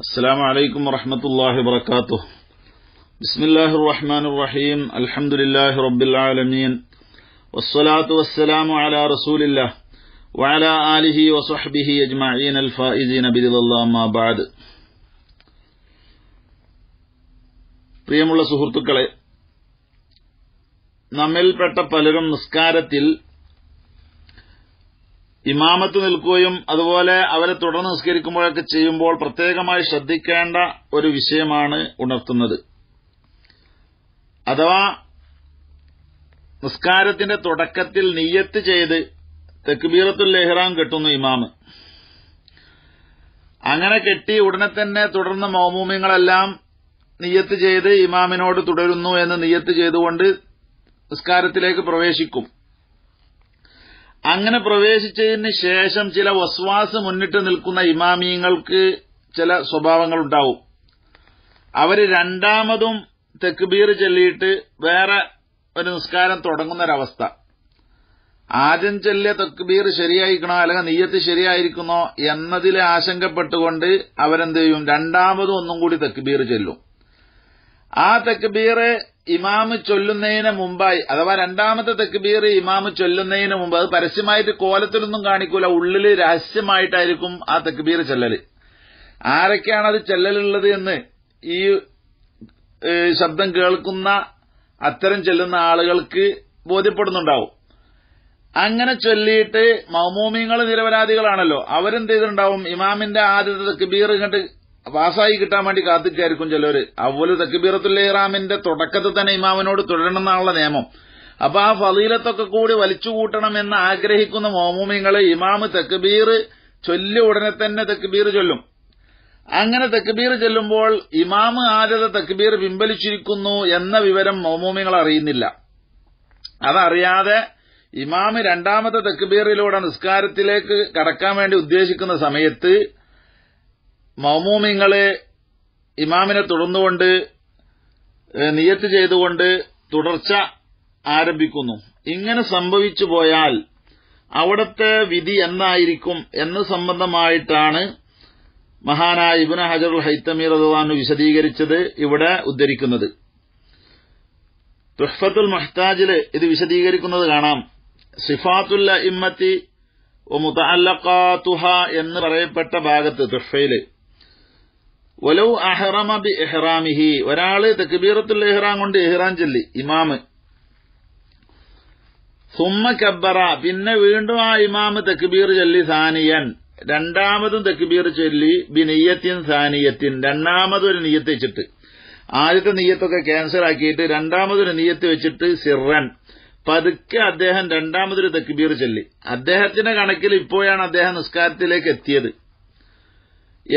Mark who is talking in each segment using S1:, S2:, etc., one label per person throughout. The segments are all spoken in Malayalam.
S1: السلام عليكم ورحمة الله وبركاته بسم الله الرحمن الرحيم الحمد لله رب العالمين والصلاة والسلام على رسول الله وعلى آله وصحبه أجمعين الفائزين برضا الله ما بعد പ്രിയമുള്ള സുഹൃത്തുക്കളെ നമ്മിൽപ്പെട്ട പലരും നിസ്കാരത്തിൽ ഇമാമത്ത് നിൽക്കുകയും അതുപോലെ അവരെ തുടർന്ന് നിസ്കരിക്കുമ്പോഴൊക്കെ ചെയ്യുമ്പോൾ പ്രത്യേകമായി ശ്രദ്ധിക്കേണ്ട ഒരു വിഷയമാണ് ഉണർത്തുന്നത് അഥവാ നിസ്കാരത്തിന്റെ തുടക്കത്തിൽ നിയ്യത്ത് ചെയ്ത് തെക്കുബീറത്തുൽ ലെഹ്റാം കെട്ടുന്നു ഇമാമ് അങ്ങനെ കെട്ടി ഉടനെ തന്നെ തുടർന്ന് മൗമൂമ്യങ്ങളെല്ലാം നിയ്യത്ത് ചെയ്ത് ഇമാമിനോട് തുടരുന്നു എന്ന് നിയ്യത്ത് ചെയ്തുകൊണ്ട് നിസ്കാരത്തിലേക്ക് പ്രവേശിക്കും അങ്ങനെ പ്രവേശിച്ചതിന് ശേഷം ചില വസ്വാസ് മുന്നിട്ട് നിൽക്കുന്ന ഇമാമിയങ്ങൾക്ക് ചില സ്വഭാവങ്ങൾ ഉണ്ടാവും അവര് രണ്ടാമതും തെക്കുബീർ ചൊല്ലിയിട്ട് വേറെ ഒരു നിസ്കാരം തുടങ്ങുന്നൊരവസ്ഥ ആദ്യം ചെല്ലിയ തക്ബീർ ശരിയായിരിക്കണോ അല്ലെങ്കിൽ നെയ്യത്ത് ശരിയായിരിക്കണോ എന്നതിലെ ആശങ്കപ്പെട്ടുകൊണ്ട് അവരെന്ത് ചെയ്യും രണ്ടാമതും ഒന്നും കൂടി തക്ബീർ ചെല്ലും ആ തക്ബീർ ഇമാമ് ചൊല്ലുന്നതിന് മുമ്പായി അഥവാ രണ്ടാമത്തെ തെക്കുബീർ ഇമാമ് ചൊല്ലുന്നതിന് മുമ്പ് അത് പരസ്യമായിട്ട് കോലത്തിലൊന്നും കാണിക്കൂല ഉള്ളില് രഹസ്യമായിട്ടായിരിക്കും ആ തെക്കുബീർ ചെല്ലല് ആരൊക്കെയാണ് അത് ചെല്ലലുള്ളത് എന്ന് ഈ ശബ്ദം കേൾക്കുന്ന അത്തരം ചെല്ലുന്ന ആളുകൾക്ക് ബോധ്യപ്പെടുന്നുണ്ടാവും അങ്ങനെ ചൊല്ലിയിട്ട് മൗമൂമിങ്ങൾ നിരപരാധികളാണല്ലോ അവരെന്ത് ചെയ്തിട്ടുണ്ടാവും ഇമാമിന്റെ ആദ്യത്തെ തെക്കുബീർ ഇങ്ങോട്ട് പാസ്സായി കിട്ടാൻ വേണ്ടി കാത്തിക്കായിരിക്കും ചിലവർ അവല് തക്ബീറത്തുൽ ഇറാമിന്റെ തുടക്കത്തിൽ തന്നെ ഇമാമിനോട് തുടരണം എന്നുള്ള നിയമം അപ്പൊ ആ ഫലീലത്തൊക്കെ കൂടി വലിച്ചുകൂട്ടണം എന്ന് ആഗ്രഹിക്കുന്ന മോമുമിങ്ങള് ഇമാമ് തെക്കുബീർ ചൊല്ലിയ ഉടനെ തന്നെ തെക്കുബീർ ചൊല്ലും അങ്ങനെ തെക്കുബീർ ചൊല്ലുമ്പോൾ ഇമാമ് ആദ്യത്തെ തെക്കുബീർ പിൻവലിച്ചിരിക്കുന്നു എന്ന വിവരം മോമുമിങ്ങൾ അറിയുന്നില്ല അതറിയാതെ ഇമാമ് രണ്ടാമത്തെ തെക്കുബീറിലൂടെ നിസ്കാരത്തിലേക്ക് കടക്കാൻ വേണ്ടി ഉദ്ദേശിക്കുന്ന സമയത്ത് മൗമൂമിങ്ങളെ ഇമാമിനെ തുടർന്നുകൊണ്ട് നിയത്ത് ചെയ്തുകൊണ്ട് തുടർച്ച ആരംഭിക്കുന്നു ഇങ്ങനെ സംഭവിച്ചു പോയാൽ അവിടുത്തെ വിധി എന്നായിരിക്കും എന്ന് സംബന്ധമായിട്ടാണ് മഹാനായ ഇബുന ഹജറുൽ ഹൈത്തമീർ അദാനു വിശദീകരിച്ചത് ഇവിടെ ഉദ്ധരിക്കുന്നത് തുഹ്ഫത്തുൽ മഹ്താജില് ഇത് വിശദീകരിക്കുന്നത് കാണാം സിഫാത്തുല്ല ഇമ്മത്തി ഒ മുതഅല്ലഖാത്തുഹ എന്ന് പറയപ്പെട്ട ഭാഗത്ത് തുഹ്ഫയില് ഒലവ് അഹ്റമ ബി എഹ്റാമിഹി ഒരാള് തെക്കുബീറത്തുള്ള എഹ്റാം കൊണ്ട് എഹ്റാം ചൊല്ലി ഇമാമ് സുമ കബ്ബറ പിന്നെ വീണ്ടും ആ ഇമാമ് തെക്കുബീർ ചൊല്ലി സാനിയൻ രണ്ടാമതും തെക്കുബീർ ചൊല്ലി നെയ്യത്തിൻ സാനിയത്തിൻ രണ്ടാമതൊരു നെയ്യത്ത് വെച്ചിട്ട് ആദ്യത്തെ നെയ്യത്തൊക്കെ ക്യാൻസൽ ആക്കിയിട്ട് രണ്ടാമതൊരു നെയ്യത്ത് വെച്ചിട്ട് സിറൻ പതുക്കെ അദ്ദേഹം രണ്ടാമതൊരു തെക്കുബീർ ചൊല്ലി അദ്ദേഹത്തിന്റെ കണക്കിൽ ഇപ്പോഴാണ് അദ്ദേഹം നിസ്കാരത്തിലേക്ക് എത്തിയത്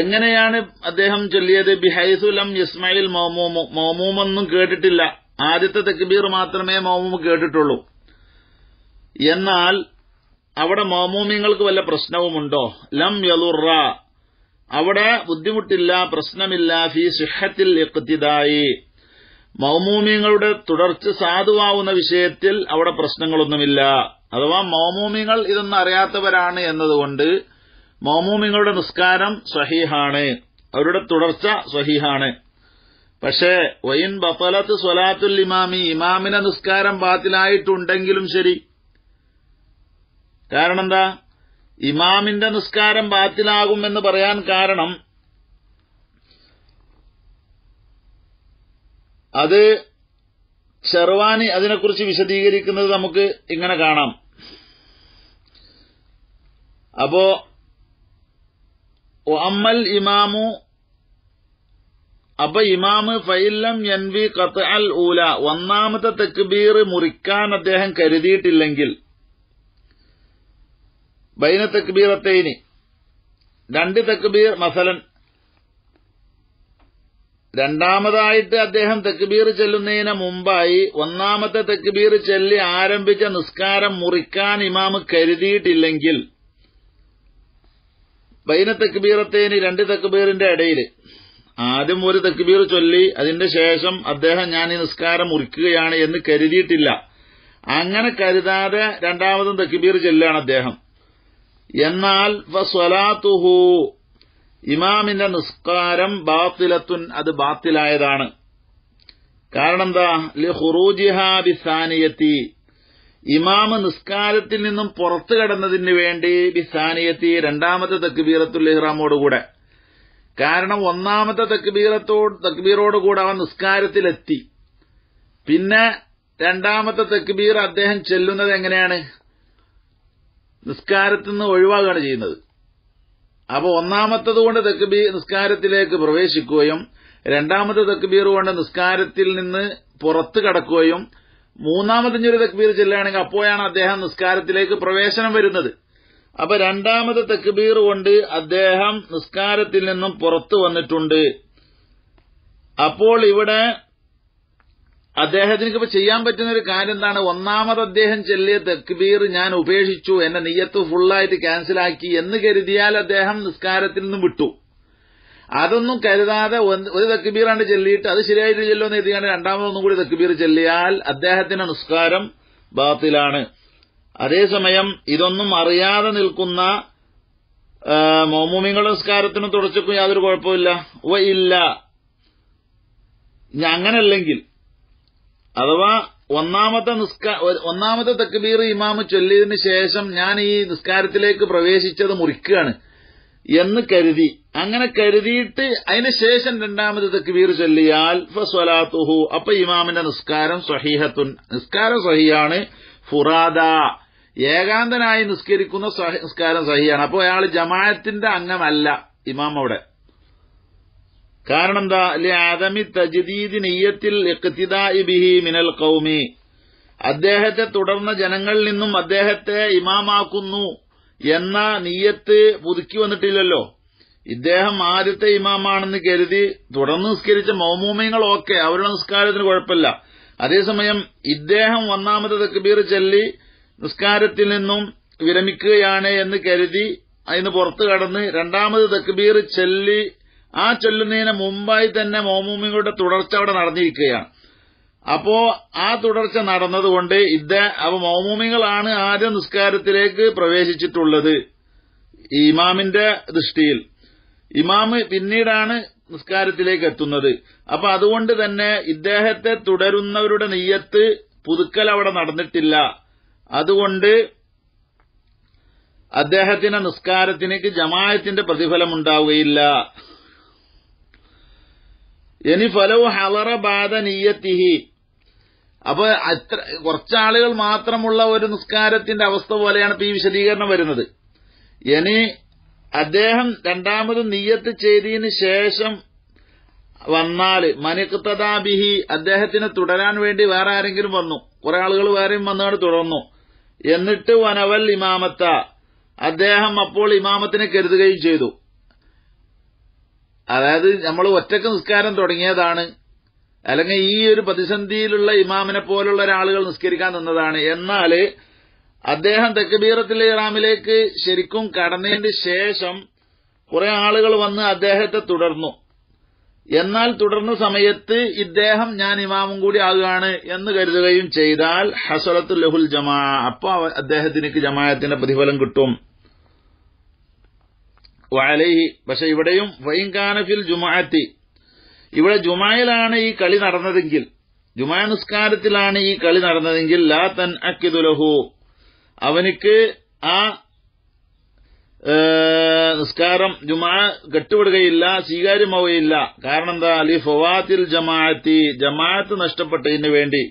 S1: എങ്ങനെയാണ് അദ്ദേഹം ചൊല്ലിയത് ബിഹൈസുലം ഇസ്മായിൽ മൗമൂമു മൗമൂമൊന്നും കേട്ടിട്ടില്ല ആദ്യത്തെ തെക്കുബീർ മാത്രമേ മൗമൂമ് കേട്ടിട്ടുള്ളൂ എന്നാൽ അവിടെ മൗമൂമ്യങ്ങൾക്ക് വല്ല പ്രശ്നവുമുണ്ടോ ലം യലുറ അവിടെ ബുദ്ധിമുട്ടില്ല പ്രശ്നമില്ല ഫി സിഹത്തിൽ എത്തിതായി മൗമൂമ്യങ്ങളുടെ തുടർച്ച സാധുവാവുന്ന വിഷയത്തിൽ അവിടെ പ്രശ്നങ്ങളൊന്നുമില്ല അഥവാ മൗമൂമ്യങ്ങൾ ഇതൊന്നും അറിയാത്തവരാണ് എന്നതുകൊണ്ട് മാമൂമിങ്ങളുടെ നിസ്കാരം സഹീഹാണ് അവരുടെ തുടർച്ച സഹീഹാണ് പക്ഷേ വൈൻ ബഫലത്ത് സ്വലാത്തുൽ ഇമാമി ഇമാമിനെ നിസ്കാരം ബാത്തിലായിട്ടുണ്ടെങ്കിലും ശരി കാരണം എന്താ ഇമാമിന്റെ നിസ്കാരം ബാത്തിലാകുമെന്ന് പറയാൻ കാരണം അത് ചെറുവാനി അതിനെക്കുറിച്ച് വിശദീകരിക്കുന്നത് നമുക്ക് ഇങ്ങനെ കാണാം അപ്പോ وأما الإمام അപ്പൊ ഇമാമ് ഫൈല്ലം വി കത്ത് അൽ ഊല ഒന്നാമത്തെ തെക്ബീർ മുറിക്കാൻ അദ്ദേഹം കരുതിയിട്ടില്ലെങ്കിൽ ബൈന തെക്ബീറത്തേനി രണ്ട് തെക്ബീർ മസലൻ രണ്ടാമതായിട്ട് അദ്ദേഹം തെക്ബീർ ചെല്ലുന്നതിന് മുമ്പായി ഒന്നാമത്തെ തെക്ബീർ ചെല്ലി ആരംഭിച്ച നിസ്കാരം മുറിക്കാൻ ഇമാമ് കരുതിയിട്ടില്ലെങ്കിൽ ബൈന തക്ബീറത്തേന് രണ്ട് തക്ബീറിന്റെ ഇടയിൽ ആദ്യം ഒരു തക്ബീർ ചൊല്ലി അതിന്റെ ശേഷം അദ്ദേഹം ഞാൻ ഈ നിസ്കാരം മുറിക്കുകയാണ് എന്ന് കരുതിയിട്ടില്ല അങ്ങനെ കരുതാതെ രണ്ടാമതും തക്ബീർ ചൊല്ലാണ് അദ്ദേഹം എന്നാൽ ഫസ്വലാത്തുഹു ഇമാമിന്റെ നിസ്കാരം ബാത്തിലത്തുൻ അത് ബാത്തിലായതാണ് കാരണം എന്താ ലി ഹുറൂജിഹാബിസാനിയത്തി ഇമാമ നിസ്കാരത്തിൽ നിന്നും പുറത്തു കടന്നതിന് വേണ്ടി ബിസാനിയത്തി രണ്ടാമത്തെ തക്ബീറത്തുൽ ഇഹ്റാമോടുകൂടെ കാരണം ഒന്നാമത്തെ തക്ബീറത്തോട് തക്ബീറോടുകൂടെ അവൻ നിസ്കാരത്തിലെത്തി പിന്നെ രണ്ടാമത്തെ തക്ബീർ അദ്ദേഹം ചെല്ലുന്നത് എങ്ങനെയാണ് നിസ്കാരത്തിൽ നിന്ന് ഒഴിവാക്കുകയാണ് ചെയ്യുന്നത് അപ്പോൾ ഒന്നാമത്തത് കൊണ്ട് തക്ബീർ നിസ്കാരത്തിലേക്ക് പ്രവേശിക്കുകയും രണ്ടാമത്തെ തക്ബീർ കൊണ്ട് നിസ്കാരത്തിൽ നിന്ന് പുറത്തു കടക്കുകയും മൂന്നാമതിഞ്ഞൊരു തക്ബീർ ചെല്ലുകയാണെങ്കിൽ അപ്പോഴാണ് അദ്ദേഹം നിസ്കാരത്തിലേക്ക് പ്രവേശനം വരുന്നത് അപ്പൊ രണ്ടാമത്തെ തക്ബീർ കൊണ്ട് അദ്ദേഹം നിസ്കാരത്തിൽ നിന്നും പുറത്തു വന്നിട്ടുണ്ട് അപ്പോൾ ഇവിടെ അദ്ദേഹത്തിന് ഇപ്പൊ ചെയ്യാൻ പറ്റുന്ന ഒരു കാര്യം എന്താണ് ഒന്നാമത് അദ്ദേഹം ചെല്ലിയ തക്ബീർ ഞാൻ ഉപേക്ഷിച്ചു എന്റെ നെയ്യത്ത് ഫുള്ളായിട്ട് ക്യാൻസലാക്കി എന്ന് കരുതിയാൽ അദ്ദേഹം നിസ്കാരത്തിൽ നിന്നും വിട്ടു അതൊന്നും കരുതാതെ ഒരു തക്ബീറാണ്ട് ചെല്ലിയിട്ട് അത് ശരിയായിട്ട് ചെല്ലുമെന്ന് എഴുതിയാണ് രണ്ടാമതൊന്നും കൂടി തക്ബീർ ചെല്ലിയാൽ അദ്ദേഹത്തിന്റെ നിസ്കാരം ബാത്തിലാണ് അതേസമയം ഇതൊന്നും അറിയാതെ നിൽക്കുന്ന മോമൂമിങ്ങളുടെ നിസ്കാരത്തിന് തുടച്ചക്കും യാതൊരു കുഴപ്പമില്ല ഓ ഇല്ല അങ്ങനല്ലെങ്കിൽ അഥവാ ഒന്നാമത്തെ നിസ്കാ ഒന്നാമത്തെ തക്ബീർ ഇമാമ് ചൊല്ലിയതിനു ശേഷം ഞാൻ ഈ നിസ്കാരത്തിലേക്ക് പ്രവേശിച്ചത് മുറിക്കുകയാണ് എന്ന് കരുതി അങ്ങനെ കരുതിയിട്ട് അതിനുശേഷം രണ്ടാമത് തക്ബീർ ചൊല്ലിയാൽ ഫസ്വലാത്തുഹു അപ്പൊ ഇമാമിന്റെ നിസ്കാരം സഹീഹത്തുൻ നിസ്കാരം സഹിയാണ് ഫുറാദ ഏകാന്തനായി നിസ്കരിക്കുന്ന നിസ്കാരം സഹിയാണ് അപ്പോൾ അയാൾ ജമാഅത്തിന്റെ അംഗമല്ല ഇമാം അവിടെ കാരണം എന്താ ആദമി തജ്ദീദ് നെയ്യത്തിൽ ബിഹി മിനൽ കൌമി അദ്ദേഹത്തെ തുടർന്ന ജനങ്ങളിൽ നിന്നും അദ്ദേഹത്തെ ഇമാമാക്കുന്നു എന്ന നീയത്ത് പുതുക്കി വന്നിട്ടില്ലല്ലോ ഇദ്ദേഹം ആദ്യത്തെ ഇമാമാണെന്ന് കരുതി തുടർന്ന് നിസ്കരിച്ച മൗമൂമ്യങ്ങളൊക്കെ അവരുടെ നിസ്കാരത്തിന് കുഴപ്പമില്ല അതേസമയം ഇദ്ദേഹം ഒന്നാമത്തെ തക്ബീർ ചൊല്ലി നിസ്കാരത്തിൽ നിന്നും വിരമിക്കുകയാണ് എന്ന് കരുതി അതിന് പുറത്തു കടന്ന് രണ്ടാമത് തക്ബീർ ചൊല്ലി ആ ചൊല്ലുന്നതിന് മുമ്പായി തന്നെ മൗമൂമികളുടെ തുടർച്ച അവിടെ നടന്നിരിക്കുകയാണ് അപ്പോ ആ തുടർച്ച നടന്നതുകൊണ്ട് ഇദ്ദ അവ മൗമൂമികളാണ് ആദ്യ നിസ്കാരത്തിലേക്ക് പ്രവേശിച്ചിട്ടുള്ളത് ഇമാമിന്റെ ദൃഷ്ടിയിൽ ഇമാമ് പിന്നീടാണ് നിസ്കാരത്തിലേക്ക് എത്തുന്നത് അപ്പൊ അതുകൊണ്ട് തന്നെ ഇദ്ദേഹത്തെ തുടരുന്നവരുടെ നെയ്യത്ത് പുതുക്കൽ അവിടെ നടന്നിട്ടില്ല അതുകൊണ്ട് അദ്ദേഹത്തിന്റെ നിസ്കാരത്തിനേക്ക് ജമായത്തിന്റെ പ്രതിഫലമുണ്ടാവുകയില്ല ഇനി ഫലവ് ഹലറ ബാധ നീയത്തിഹി അപ്പൊ അത്ര കുറച്ചാളുകൾ മാത്രമുള്ള ഒരു നിസ്കാരത്തിന്റെ അവസ്ഥ പോലെയാണ് ഇപ്പൊ ഈ വിശദീകരണം വരുന്നത് ഇനി അദ്ദേഹം രണ്ടാമത് നീയത്ത് ചെയ്തതിന് ശേഷം വന്നാൽ മനിക്തദാബിഹി അദ്ദേഹത്തിന് തുടരാൻ വേണ്ടി വേറെ ആരെങ്കിലും വന്നു കുറെ ആളുകൾ വേറെയും വന്നാണ് തുടർന്നു എന്നിട്ട് വനവൽ ഇമാമത്ത അദ്ദേഹം അപ്പോൾ ഇമാമത്തിനെ കരുതുകയും ചെയ്തു അതായത് നമ്മൾ ഒറ്റക്ക് നിസ്കാരം തുടങ്ങിയതാണ് അല്ലെങ്കിൽ ഈ ഒരു പ്രതിസന്ധിയിലുള്ള ഇമാമിനെ പോലുള്ള ഒരാളുകൾ നിസ്കരിക്കാൻ നിന്നതാണ് എന്നാൽ അദ്ദേഹം തെക്കുബീറത്തിലെ ഇറാമിലേക്ക് ശരിക്കും കടന്നതിന് ശേഷം കുറെ ആളുകൾ വന്ന് അദ്ദേഹത്തെ തുടർന്നു എന്നാൽ തുടർന്ന സമയത്ത് ഇദ്ദേഹം ഞാൻ ഇമാമും കൂടി ആകുകയാണ് എന്ന് കരുതുകയും ചെയ്താൽ ഹസറത്ത് ലഹുൽ ജമാ അപ്പോൾ അദ്ദേഹത്തിന് ജമാഅത്തിന്റെ പ്രതിഫലം കിട്ടും വാലൈഹി പക്ഷെ ഇവിടെയും വൈങ്കാനഫിൽ ജുമാഅത്തി ഇവിടെ ജുമായിലാണ് ഈ കളി നടന്നതെങ്കിൽ ജുമാ നിസ്കാരത്തിലാണ് ഈ കളി നടന്നതെങ്കിൽ ലാ തൻ അക്കിദുലഹു അവനിക്ക് ആ നിസ്കാരം ജുമാ കെട്ടുവിടുകയില്ല സ്വീകാര്യമാവുകയില്ല കാരണം എന്താ അലി ഫവാത്തിൽ ജമാഅത്തി ജമാഅത്ത് നഷ്ടപ്പെട്ടതിന് വേണ്ടി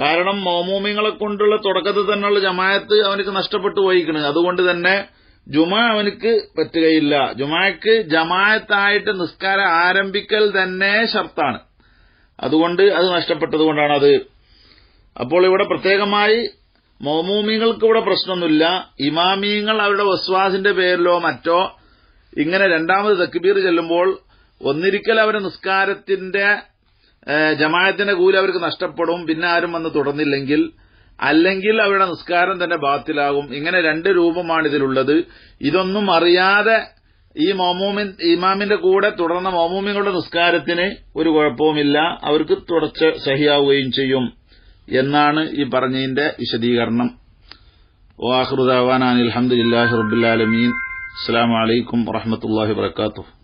S1: കാരണം മോമൂമിങ്ങളെ കൊണ്ടുള്ള തുടക്കത്തിൽ തന്നെയുള്ള ജമാഅത്ത് അവനക്ക് നഷ്ടപ്പെട്ടു പോയിക്കണ് അതുകൊണ്ട് തന്നെ ജുമാ അവനക്ക് പറ്റുകയില്ല ജുമാക്ക് ജമായത്തായിട്ട് നിസ്കാരം ആരംഭിക്കൽ തന്നെ ഷർത്താണ് അതുകൊണ്ട് അത് നഷ്ടപ്പെട്ടതുകൊണ്ടാണ് അത് അപ്പോൾ ഇവിടെ പ്രത്യേകമായി മോമൂമിങ്ങൾക്ക് ഇവിടെ പ്രശ്നമൊന്നുമില്ല ഇമാമിയങ്ങൾ അവരുടെ വസ്വാസിന്റെ പേരിലോ മറ്റോ ഇങ്ങനെ രണ്ടാമത് തക്ബീർ ചെല്ലുമ്പോൾ ഒന്നിരിക്കൽ അവരുടെ നിസ്കാരത്തിന്റെ ജമായത്തിന്റെ കൂലി അവർക്ക് നഷ്ടപ്പെടും പിന്നെ ആരും വന്ന് തുടർന്നില്ലെങ്കിൽ അല്ലെങ്കിൽ അവരുടെ നിസ്കാരം തന്നെ ബാത്തിലാകും ഇങ്ങനെ രണ്ട് രൂപമാണ് ഇതിലുള്ളത് ഇതൊന്നും അറിയാതെ ഈ മോമോമിൻ ഇമാമിന്റെ കൂടെ തുടർന്ന മോമോമിങ്ങളുടെ നിസ്കാരത്തിന് ഒരു കുഴപ്പവുമില്ല അവർക്ക് തുടച്ച് സഹിയാവുകയും ചെയ്യും എന്നാണ് ഈ പറഞ്ഞതിന്റെ വിശദീകരണം വാഹൃദാവാൻ അലഹമുല്ലാഹി റബുല്ലാലമീൻ അസ്സാം വലൈക്കും വാഹമത്തല്ലാഹി വാത്തു